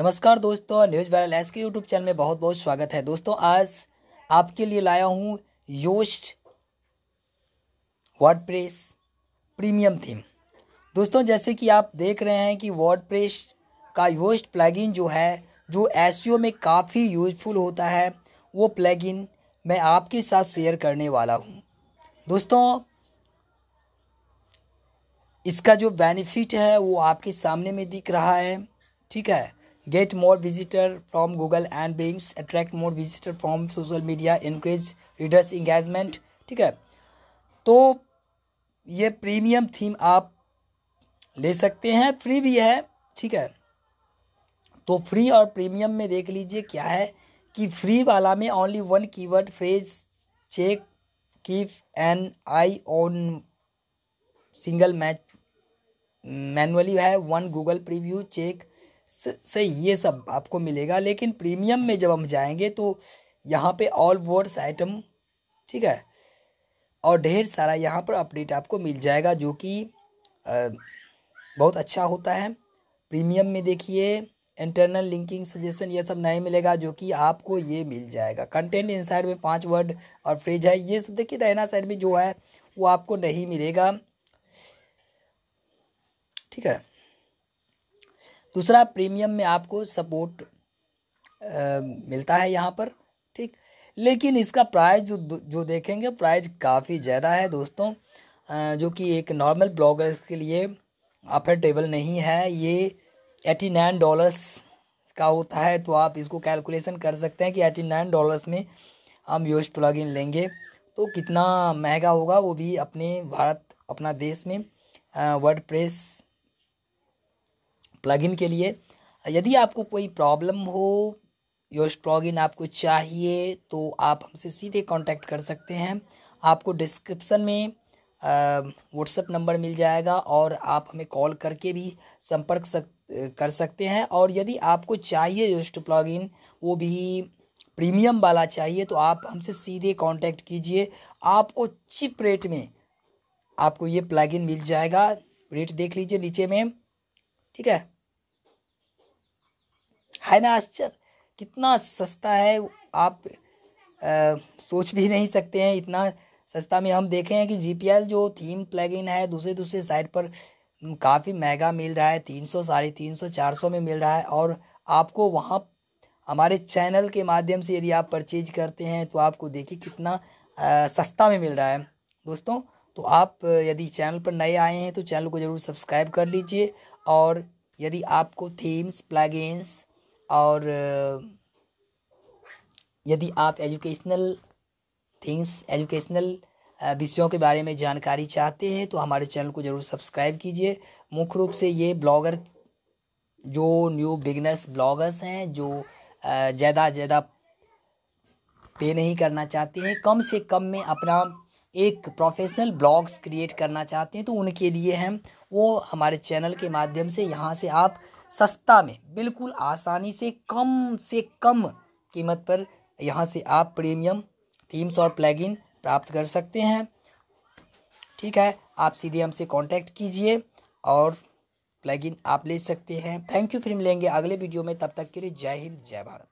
नमस्कार दोस्तों news viral S K YouTube channel में बहुत बहुत स्वागत है दोस्तों आज आपके लिए लाया हूँ योस्ट वर्ड प्रीमियम थीम दोस्तों जैसे कि आप देख रहे हैं कि वर्ड का योस्ट प्लगइन जो है जो एस e में काफ़ी यूजफुल होता है वो प्लगइन मैं आपके साथ शेयर करने वाला हूँ दोस्तों इसका जो बेनिफिट है वो आपके सामने में दिख रहा है ठीक है get more visitor from google and bings attract more visitor from social media encourage readers engagement ठीक है तो ये प्रीमियम थीम आप ले सकते हैं फ्री भी है ठीक है तो फ्री और प्रीमियम में देख लीजिए क्या है कि फ्री वाला में only one keyword phrase check keep an eye on single match manually है वन गूगल प्रीव्यू चेक से ये सब आपको मिलेगा लेकिन प्रीमियम में जब हम जाएंगे तो यहाँ पे ऑल वर्ड्स आइटम ठीक है और ढेर सारा यहाँ पर अपडेट आपको मिल जाएगा जो कि बहुत अच्छा होता है प्रीमियम में देखिए इंटरनल लिंकिंग सजेशन ये सब नहीं मिलेगा जो कि आपको ये मिल जाएगा कंटेंट साइड में पांच वर्ड और फ्रेज है ये सब देखिए दाइना साइड में जो है वो आपको नहीं मिलेगा ठीक है दूसरा प्रीमियम में आपको सपोर्ट आ, मिलता है यहाँ पर ठीक लेकिन इसका प्राइस जो जो देखेंगे प्राइस काफ़ी ज़्यादा है दोस्तों आ, जो कि एक नॉर्मल ब्लॉगर्स के लिए अफेटेबल नहीं है ये एटी नाइन डॉलर्स का होता है तो आप इसको कैलकुलेशन कर सकते हैं कि एटी नाइन डॉलर्स में हम यूज प्लग इन लेंगे तो कितना महंगा होगा वो भी अपने भारत अपना देश में वर्ड प्रेस प्लगइन के लिए यदि आपको कोई प्रॉब्लम हो योश इन आपको चाहिए तो आप हमसे सीधे कांटेक्ट कर सकते हैं आपको डिस्क्रिप्शन में व्हाट्सएप नंबर मिल जाएगा और आप हमें कॉल करके भी संपर्क सक कर सकते हैं और यदि आपको चाहिए योस्ट प्लॉगिन वो भी प्रीमियम वाला चाहिए तो आप हमसे सीधे कांटेक्ट कीजिए आपको चिप रेट में आपको ये प्लगइन मिल जाएगा रेट देख लीजिए नीचे में ठीक है है ना आश्चर्य कितना सस्ता है आप आ, सोच भी नहीं सकते हैं इतना सस्ता में हम देखे हैं कि जी जो थीम प्लगइन है दूसरे दूसरे साइट पर काफ़ी महंगा मिल रहा है तीन सौ साढ़े तीन सौ चार सौ में मिल रहा है और आपको वहाँ हमारे चैनल के माध्यम से यदि आप परचेज करते हैं तो आपको देखिए कितना आ, सस्ता में मिल रहा है दोस्तों तो आप यदि चैनल पर नए आए हैं तो चैनल को ज़रूर सब्सक्राइब कर लीजिए और यदि आपको थीम्स प्लगइन्स और यदि आप एजुकेशनल थिंग्स एजुकेशनल विषयों के बारे में जानकारी चाहते हैं तो हमारे चैनल को ज़रूर सब्सक्राइब कीजिए मुख्य रूप से ये ब्लॉगर जो न्यू बिगनर्स ब्लॉगर्स हैं जो ज़्यादा ज़्यादा पे नहीं करना चाहते हैं कम से कम में अपना एक प्रोफेशनल ब्लॉग्स क्रिएट करना चाहते हैं तो उनके लिए हम वो हमारे चैनल के माध्यम से यहाँ से आप सस्ता में बिल्कुल आसानी से कम से कम कीमत पर यहाँ से आप प्रीमियम थीम्स और प्लगइन प्राप्त कर सकते हैं ठीक है आप सीधे हमसे कांटेक्ट कीजिए और प्लगइन आप ले सकते हैं थैंक यू फिर मिलेंगे अगले वीडियो में तब तक के लिए जय हिंद जय भारत